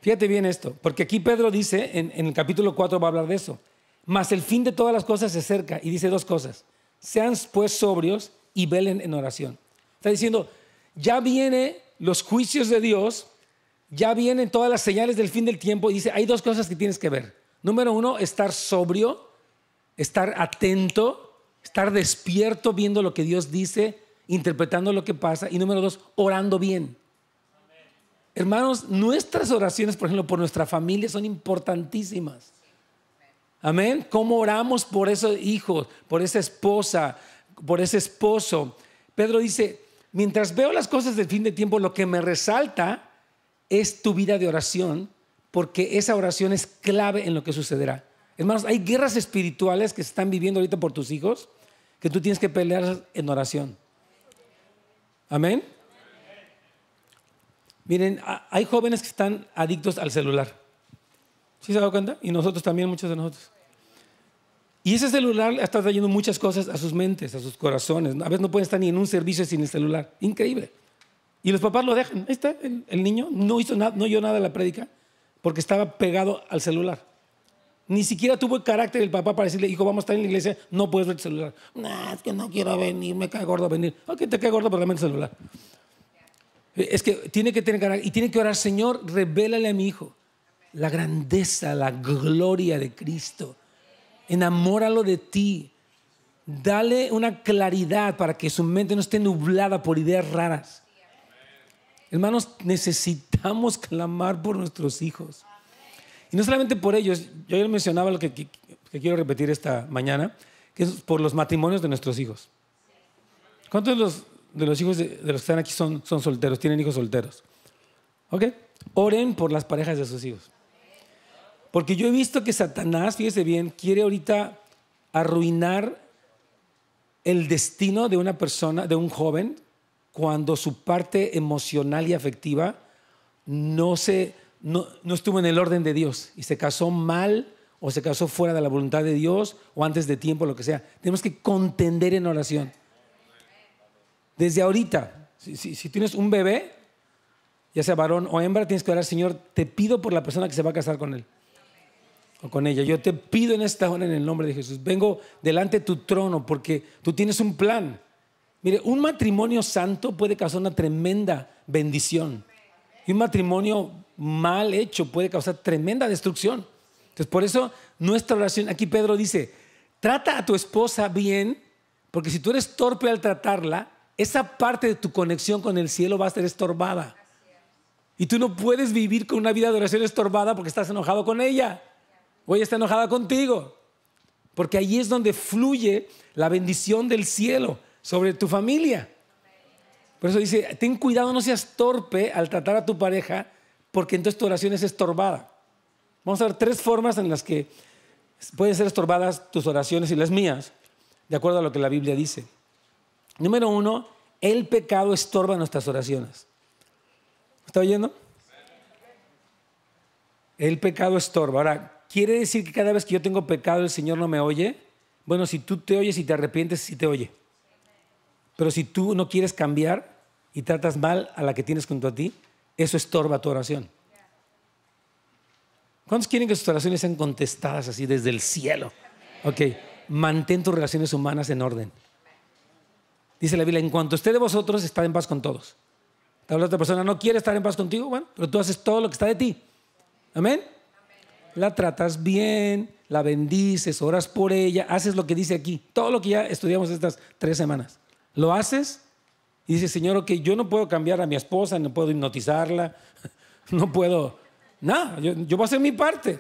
Fíjate bien esto, porque aquí Pedro dice, en, el capítulo 4 va a hablar de eso, mas el fin de todas las cosas se acerca y dice dos cosas, sean pues sobrios y velen en oración. Está diciendo, ya viene los juicios de Dios, ya vienen todas las señales del fin del tiempo y dice, hay dos cosas que tienes que ver. Número uno, estar sobrio, estar atento, estar despierto viendo lo que Dios dice, interpretando lo que pasa. Y número dos, orando bien. Hermanos, nuestras oraciones, por ejemplo, por nuestra familia son importantísimas. Amén. ¿Cómo oramos por esos hijos, por esa esposa, por ese esposo? Pedro dice, Mientras veo las cosas del fin de tiempo, lo que me resalta es tu vida de oración, porque esa oración es clave en lo que sucederá. Hermanos, hay guerras espirituales que se están viviendo ahorita por tus hijos, que tú tienes que pelear en oración. Amén. Miren, hay jóvenes que están adictos al celular. ¿Sí se ha dado cuenta? Y nosotros también, muchos de nosotros. Y ese celular está trayendo muchas cosas a sus mentes, a sus corazones. A veces no pueden estar ni en un servicio sin el celular. Increíble. Y los papás lo dejan. Ahí está, el, niño no hizo nada, no oyó nada de la prédica porque estaba pegado al celular. Ni siquiera tuvo el carácter el papá para decirle, hijo, vamos a estar en la iglesia, no puedes ver el celular. No, es que no quiero venir, me cae gordo venir. Ok, te cae gordo, pero el celular. Eh, es que tiene que tener carácter y tiene que orar, Señor, revélale a mi hijo la grandeza, la gloria de Cristo enamóralo de ti. Dale una claridad para que su mente no esté nublada por ideas raras. Hermanos, necesitamos clamar por nuestros hijos. Y no solamente por ellos, yo ya mencionaba lo que, quiero repetir esta mañana, que es por los matrimonios de nuestros hijos. ¿Cuántos de los, hijos de, los que están aquí son, son solteros, tienen hijos solteros? ¿Ok? Oren por las parejas de sus hijos. Porque yo he visto que Satanás, fíjese bien, quiere ahorita arruinar el destino de una persona, de un joven, cuando su parte emocional y afectiva no, estuvo en el orden de Dios y se casó mal o se casó fuera de la voluntad de Dios o antes de tiempo, lo que sea. Tenemos que contender en oración. Desde ahorita, si, si tienes un bebé, ya sea varón o hembra, tienes que orar, Señor, te pido por la persona que se va a casar con él con ella. Yo te pido en esta hora en el nombre de Jesús, vengo delante de tu trono porque tú tienes un plan. Mire, un matrimonio santo puede causar una tremenda bendición. Y un matrimonio mal hecho puede causar tremenda destrucción. Entonces, por eso nuestra oración, aquí Pedro dice, trata a tu esposa bien, porque si tú eres torpe al tratarla, esa parte de tu conexión con el cielo va a ser estorbada. Y tú no puedes vivir con una vida de oración estorbada porque estás enojado con ella. Hoy está enojada contigo. Porque ahí es donde fluye la bendición del cielo sobre tu familia. Por eso dice, ten cuidado, no seas torpe al tratar a tu pareja, porque entonces tu oración es estorbada. Vamos a ver tres formas en las que pueden ser estorbadas tus oraciones y las mías, de acuerdo a lo que la Biblia dice. Número uno, el pecado estorba nuestras oraciones. ¿Está oyendo? El pecado estorba. Ahora, ¿Quiere decir que cada vez que yo tengo pecado el Señor no me oye? Bueno, si tú te oyes y te arrepientes, sí te oye. Pero si tú no quieres cambiar y tratas mal a la que tienes junto a ti, eso estorba tu oración. ¿Cuántos quieren que sus oraciones sean contestadas así desde el cielo? Ok, mantén tus relaciones humanas en orden. Dice la Biblia, en cuanto esté de vosotros, está en paz con todos. Tal otra persona no quiere estar en paz contigo, bueno, pero tú haces todo lo que está de ti. Amén la tratas bien, la bendices, oras por ella, haces lo que dice aquí, todo lo que ya estudiamos estas tres semanas. Lo haces y dices, Señor, ok, yo no puedo cambiar a mi esposa, no puedo hipnotizarla, no puedo, nada, yo, yo voy a hacer mi parte.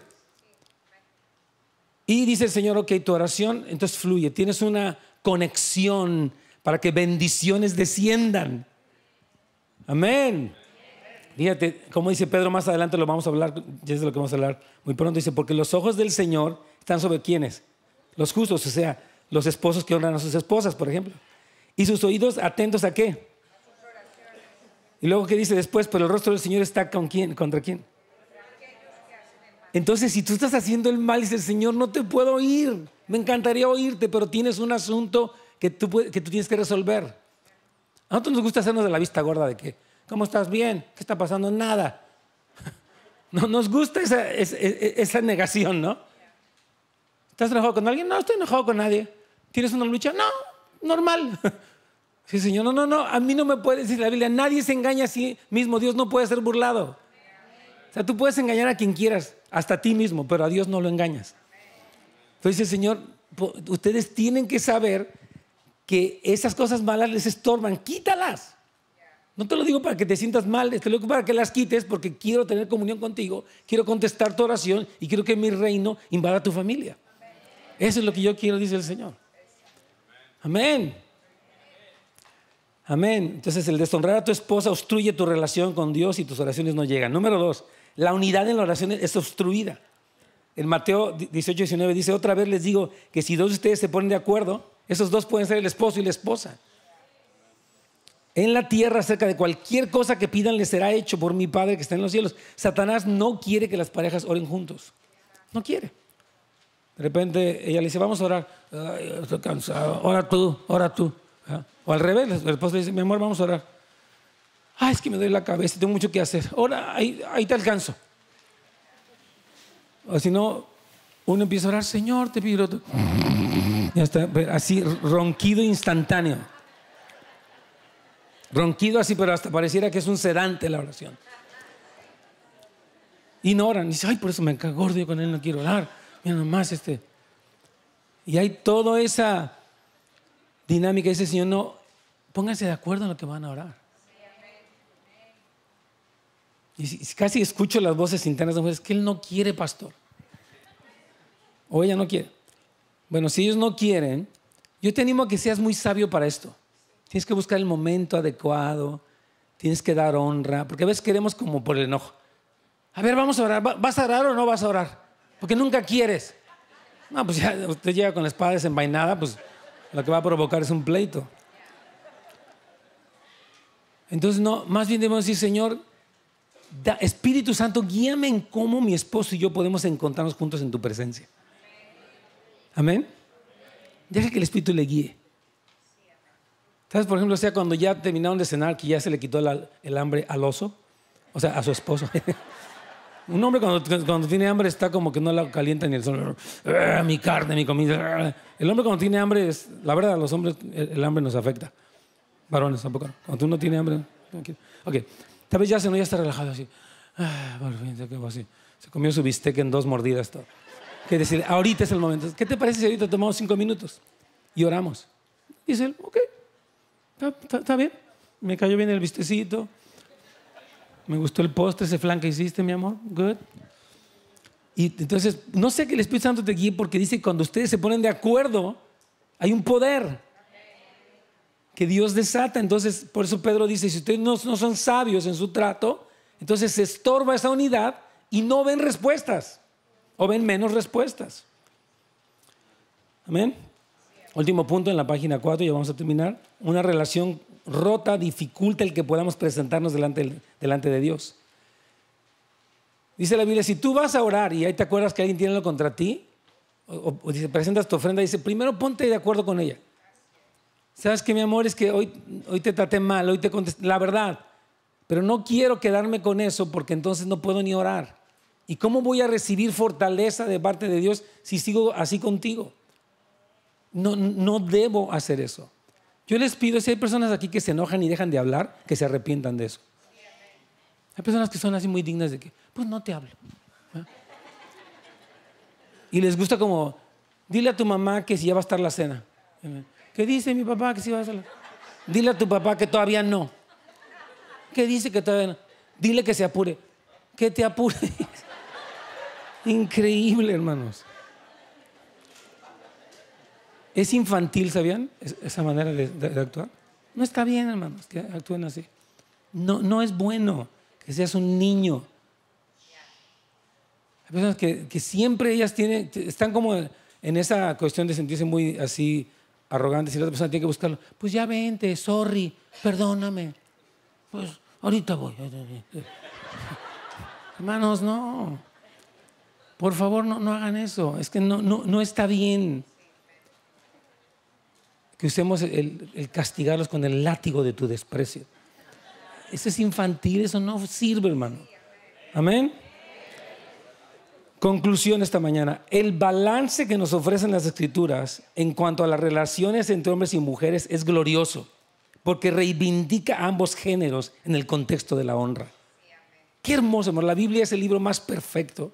Y dice el Señor, ok, tu oración entonces fluye, tienes una conexión para que bendiciones desciendan. Amén. Fíjate, como dice Pedro más adelante, lo vamos a hablar, ya es de lo que vamos a hablar muy pronto. Dice, porque los ojos del Señor están sobre ¿quiénes? Los justos, o sea, los esposos que honran a sus esposas, por ejemplo. Y sus oídos atentos a qué? Y luego, ¿qué dice después? Pero el rostro del Señor está con quién, contra quién. Entonces, si tú estás haciendo el mal, dice el Señor, no te puedo oír. Me encantaría oírte, pero tienes un asunto que tú, que tú tienes que resolver. A nosotros nos gusta hacernos de la vista gorda de que ¿Cómo estás? Bien. ¿Qué está pasando? Nada. No, nos gusta esa, negación, ¿no? ¿Estás enojado con alguien? No, estoy enojado con nadie. ¿Tienes una lucha? No, normal. Sí, Señor, no, no, no, a mí no me puede decir la Biblia, nadie se engaña a sí mismo, Dios no puede ser burlado. O sea, tú puedes engañar a quien quieras, hasta a ti mismo, pero a Dios no lo engañas. Entonces, Señor, ustedes tienen que saber que esas cosas malas les estorban, quítalas. No te lo digo para que te sientas mal, te lo digo para que las quites porque quiero tener comunión contigo, quiero contestar tu oración y quiero que mi reino invada tu familia. Eso es lo que yo quiero, dice el Señor. Amén. Amén. Entonces el deshonrar a tu esposa obstruye tu relación con Dios y tus oraciones no llegan. Número dos, la unidad en la oración es obstruida. En Mateo 18, 19 dice, otra vez les digo que si dos de ustedes se ponen de acuerdo, esos dos pueden ser el esposo y la esposa en la tierra cerca de cualquier cosa que pidan les será hecho por mi Padre que está en los cielos. Satanás no quiere que las parejas oren juntos. No quiere. De repente ella le dice, vamos a orar. Ora tú, ora tú. Ah, o al revés, el esposo le dice, mi amor, vamos a orar. Ay, es que me duele la cabeza, tengo mucho que hacer. Ahora ahí, ahí te alcanzo. O si no, uno empieza a orar, Señor, te pido. Ya está, así, ronquido instantáneo. Ronquido así, pero hasta pareciera que es un sedante la oración. Y no oran. Y dice, ay, por eso me yo con él, no quiero orar. Mira nomás este. Y hay toda esa dinámica. Dice, Señor, no, pónganse de acuerdo en lo que van a orar. Y casi escucho las voces internas de mujeres, que él no quiere pastor. O ella no quiere. Bueno, si ellos no quieren, yo te animo a que seas muy sabio para esto. Tienes que buscar el momento adecuado, tienes que dar honra, porque a veces queremos como por el enojo. A ver, vamos a orar. ¿Vas a orar o no vas a orar? Porque nunca quieres. No, pues ya usted llega con la espada desenvainada, pues lo que va a provocar es un pleito. Entonces, no, más bien debemos decir, Señor, Espíritu Santo, guíame en cómo mi esposo y yo podemos encontrarnos juntos en tu presencia. Amén. Deja que el Espíritu le guíe. ¿Sabes? Por ejemplo, sea, cuando ya terminaron de cenar, que ya se le quitó el, hambre al oso, o sea, a su esposo. Un hombre cuando, cuando, tiene hambre está como que no la calienta ni el sol. Ah, mi carne, mi comida. El hombre cuando tiene hambre es, la verdad, los hombres, el, hambre nos afecta. Varones tampoco. Cuando uno tiene hambre. Ok. Tal vez ya se no ya está relajado así. Ah, así. Se comió su bistec en dos mordidas todo. Que decir, ahorita es el momento. ¿Qué te parece si ahorita tomamos cinco minutos y oramos? Dice él, ok está bien, me cayó bien el vistecito, me gustó el postre, ese flan que hiciste, mi amor, good. Y entonces, no sé que el Espíritu Santo te guíe porque dice que cuando ustedes se ponen de acuerdo, hay un poder que Dios desata. Entonces, por eso Pedro dice, si ustedes no son sabios en su trato, entonces se estorba esa unidad y no ven respuestas o ven menos respuestas. Amén. Último punto en la página 4, ya vamos a terminar. Una relación rota dificulta el que podamos presentarnos delante, de Dios. Dice la Biblia, si tú vas a orar y ahí te acuerdas que alguien tiene algo contra ti, o, presentas tu ofrenda, dice, primero ponte de acuerdo con ella. ¿Sabes que mi amor? Es que hoy, hoy te traté mal, hoy te contesté, la verdad, pero no quiero quedarme con eso porque entonces no puedo ni orar. ¿Y cómo voy a recibir fortaleza de parte de Dios si sigo así contigo? No, no debo hacer eso. Yo les pido, si hay personas aquí que se enojan y dejan de hablar, que se arrepientan de eso. Hay personas que son así muy dignas de que, pues no te hablo. Y les gusta como, dile a tu mamá que si ya va a estar la cena. ¿Qué dice mi papá que si va a estar la Dile a tu papá que todavía no. ¿Qué dice que todavía no? Dile que se apure. Que te apure. Increíble, hermanos. Es infantil, ¿sabían? esa manera de, actuar. No está bien, hermanos, que actúen así. No, no es bueno que seas un niño. Hay personas que, siempre ellas tienen, están como en esa cuestión de sentirse muy así arrogantes y la otra persona tiene que buscarlo. Pues ya vente, sorry, perdóname. Pues ahorita voy. Hermanos, no. Por favor, no, no hagan eso. Es que no, no está bien que usemos el, castigarlos con el látigo de tu desprecio. Eso es infantil, eso no sirve, hermano. Amén. Conclusión esta mañana. El balance que nos ofrecen las escrituras en cuanto a las relaciones entre hombres y mujeres es glorioso, porque reivindica ambos géneros en el contexto de la honra. Qué hermoso, hermano. La Biblia es el libro más perfecto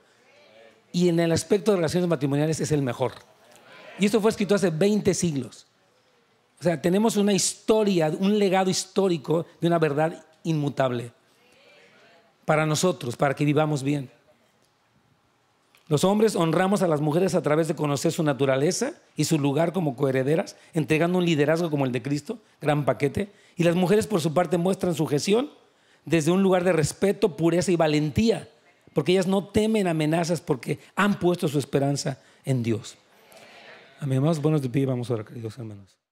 y en el aspecto de relaciones matrimoniales es el mejor. Y esto fue escrito hace 20 siglos sea, tenemos una historia, un legado histórico de una verdad inmutable para nosotros, para que vivamos bien. Los hombres honramos a las mujeres a través de conocer su naturaleza y su lugar como coherederas, entregando un liderazgo como el de Cristo, gran paquete. Y las mujeres, por su parte, muestran sujeción desde un lugar de respeto, pureza y valentía, porque ellas no temen amenazas porque han puesto su esperanza en Dios. Amén. Más buenos de pie, vamos ahora, queridos hermanos.